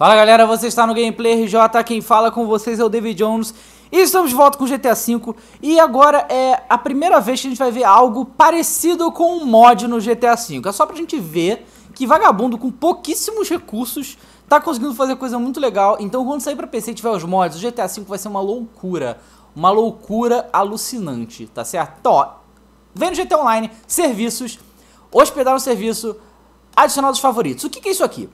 Fala galera, você está no Gameplay RJ, quem fala com vocês é o David Jones e estamos de volta com GTA V e agora é a primeira vez que a gente vai ver algo parecido com um mod no GTA V É só pra gente ver que vagabundo com pouquíssimos recursos tá conseguindo fazer coisa muito legal Então quando sair pra PC e tiver os mods, o GTA V vai ser uma loucura, uma loucura alucinante, tá certo? Então ó, vem no GTA Online, serviços, hospedar um serviço, adicionar dos favoritos O que, que é isso aqui?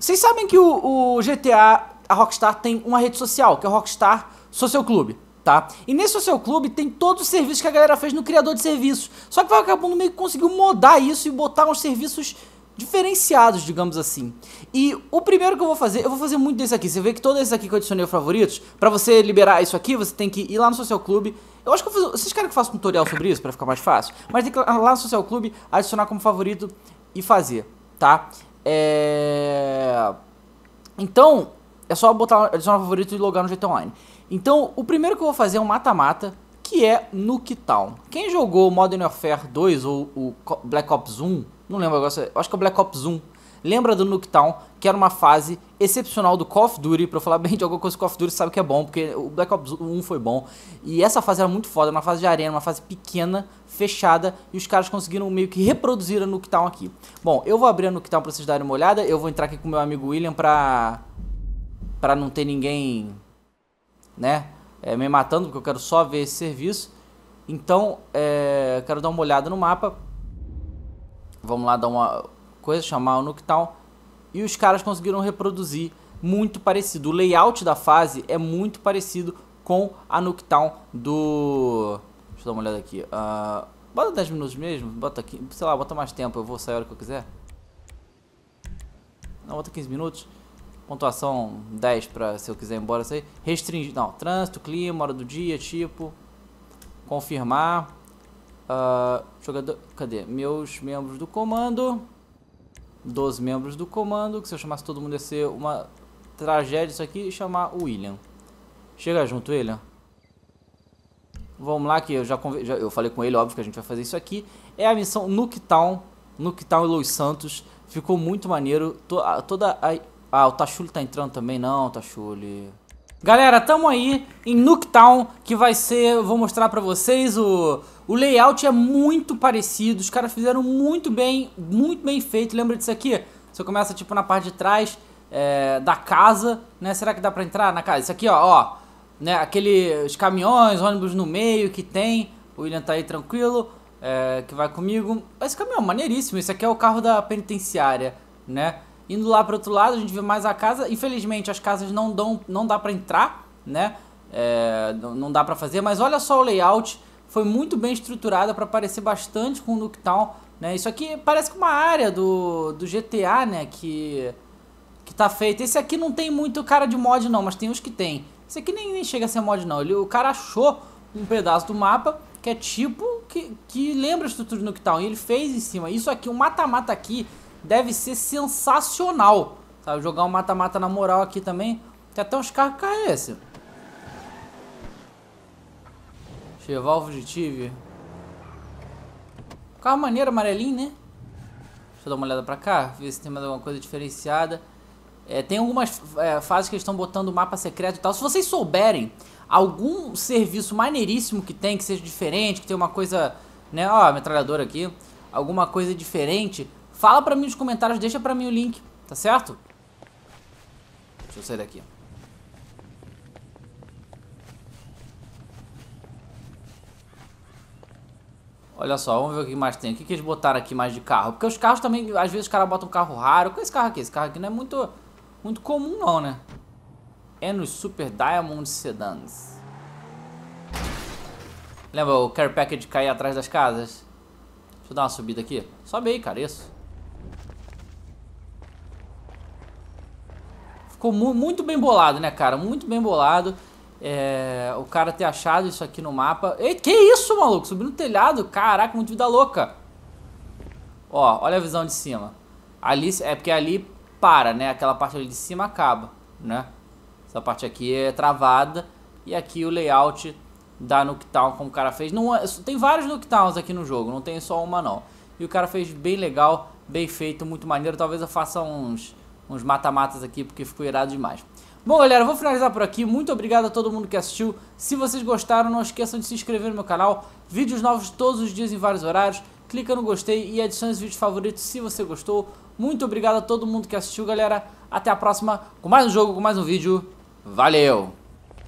Vocês sabem que o, o, GTA, a Rockstar tem uma rede social, que é o Rockstar Social Clube, tá? E nesse Social Clube tem todos os serviços que a galera fez no criador de serviços. Só que o Vagabundo meio que conseguiu mudar isso e botar uns serviços diferenciados, digamos assim. E o primeiro que eu vou fazer, eu vou fazer muito desse aqui. Você vê que todos esses aqui que eu adicionei favoritos, pra você liberar isso aqui, você tem que ir lá no Social Clube. Eu acho que eu fiz, vocês querem que eu faça um tutorial sobre isso pra ficar mais fácil? Mas tem que ir lá no Social Clube, adicionar como favorito e fazer, tá? É... Então, é só botar adicionar favorito e logar no GTA Online. Então, o primeiro que eu vou fazer é um mata-mata, que é Nuke Town. Quem jogou Modern Warfare 2 ou o Black Ops 1, não lembro agora, acho que é o Black Ops 1, lembra do Nuketown, que era uma fase excepcional do Call of Duty, pra eu falar bem de alguma coisa que o Call of Duty sabe que é bom, porque o Black Ops 1 foi bom. E essa fase era muito foda, uma fase de arena, uma fase pequena, fechada, e os caras conseguiram meio que reproduzir a Nuketown aqui. Bom, eu vou abrir a Nuketown pra vocês darem uma olhada, eu vou entrar aqui com meu amigo William pra... pra não ter ninguém... né... É, me matando, porque eu quero só ver esse serviço. Então, é, quero dar uma olhada no mapa. Vamos lá dar uma coisa, chamar o nuketown E os caras conseguiram reproduzir muito parecido. O layout da fase é muito parecido com a Nuketown do... Deixa eu dar uma olhada aqui. Uh, bota 10 minutos mesmo, bota aqui, sei lá, bota mais tempo, eu vou sair a hora que eu quiser. Não, bota 15 minutos. Pontuação 10 para se eu quiser ir embora sair. Restringir, não, trânsito, clima, hora do dia, tipo. Confirmar. Uh, jogador, cadê? Meus membros do comando dos membros do comando, que se eu chamasse todo mundo ia ser uma tragédia isso aqui, e chamar o William. Chega junto, William. Vamos lá, que eu já, já, eu falei com ele, óbvio que a gente vai fazer isso aqui. É a missão Nuketown, Nuketown e Los Santos. Ficou muito maneiro. a, toda a... Ah, o Tachuli tá entrando também? Não, Tachuli. Galera, tamo aí em Nooktown, que vai ser, vou mostrar pra vocês, o, o layout é muito parecido, os caras fizeram muito bem, muito bem feito, lembra disso aqui? Você começa tipo na parte de trás é, da casa, né, será que dá pra entrar na casa? Isso aqui ó, ó, né, aqueles caminhões, ônibus no meio que tem, o William tá aí tranquilo, é, que vai comigo, esse caminhão é maneiríssimo, esse aqui é o carro da penitenciária, né, Indo lá para outro lado, a gente vê mais a casa. Infelizmente, as casas não dão, não dá para entrar, né? É, não dá para fazer, mas olha só o layout. Foi muito bem estruturada para parecer bastante com o Nuketown, né? Isso aqui parece com uma área do, do GTA, né? Que, que tá feita. Esse aqui não tem muito cara de mod não, mas tem uns que tem. Esse aqui nem, nem chega a ser mod não. Ele, o cara achou um pedaço do mapa que é tipo que, que lembra a estrutura do Nuketown e ele fez em cima. Isso aqui, o um mata-mata aqui deve ser sensacional. Sabe, jogar um mata-mata na moral aqui também. Tem até uns carros que é esse. Cheval fugitivo. Carro maneiro, amarelinho, né? Deixa eu dar uma olhada pra cá, ver se tem mais alguma coisa diferenciada. É, tem algumas é, fases que eles estão botando mapa secreto e tal. Se vocês souberem algum serviço maneiríssimo que tem, que seja diferente, que tem uma coisa, né, ó, metralhadora aqui, alguma coisa diferente, Fala pra mim nos comentários, deixa pra mim o link, tá certo? Deixa eu sair daqui. Olha só, vamos ver o que mais tem. O que, que eles botaram aqui mais de carro? Porque os carros também, às vezes os caras botam um carro raro. Qual é esse carro aqui? Esse carro aqui não é muito, muito comum não, né? É nos Super Diamond Sedans. Lembra o Care Package cair atrás das casas? Deixa eu dar uma subida aqui. Sobe aí, cara, isso. Ficou mu muito bem bolado, né, cara? Muito bem bolado. É, o cara ter achado isso aqui no mapa. Ei, que isso, maluco? Subiu no telhado? Caraca, muito vida louca. Ó, olha a visão de cima. Ali, é porque ali para, né? Aquela parte ali de cima acaba, né? Essa parte aqui é travada. E aqui o layout da Nooktown, como o cara fez. Não, é, tem vários Nooktowns aqui no jogo, não tem só uma não. E o cara fez bem legal, bem feito, muito maneiro. Talvez eu faça uns uns mata-matas aqui, porque ficou irado demais. Bom, galera, vou finalizar por aqui. Muito obrigado a todo mundo que assistiu. Se vocês gostaram, não esqueçam de se inscrever no meu canal. Vídeos novos todos os dias em vários horários. Clica no gostei e adicione os vídeos favoritos se você gostou. Muito obrigado a todo mundo que assistiu, galera. Até a próxima com mais um jogo, com mais um vídeo. Valeu!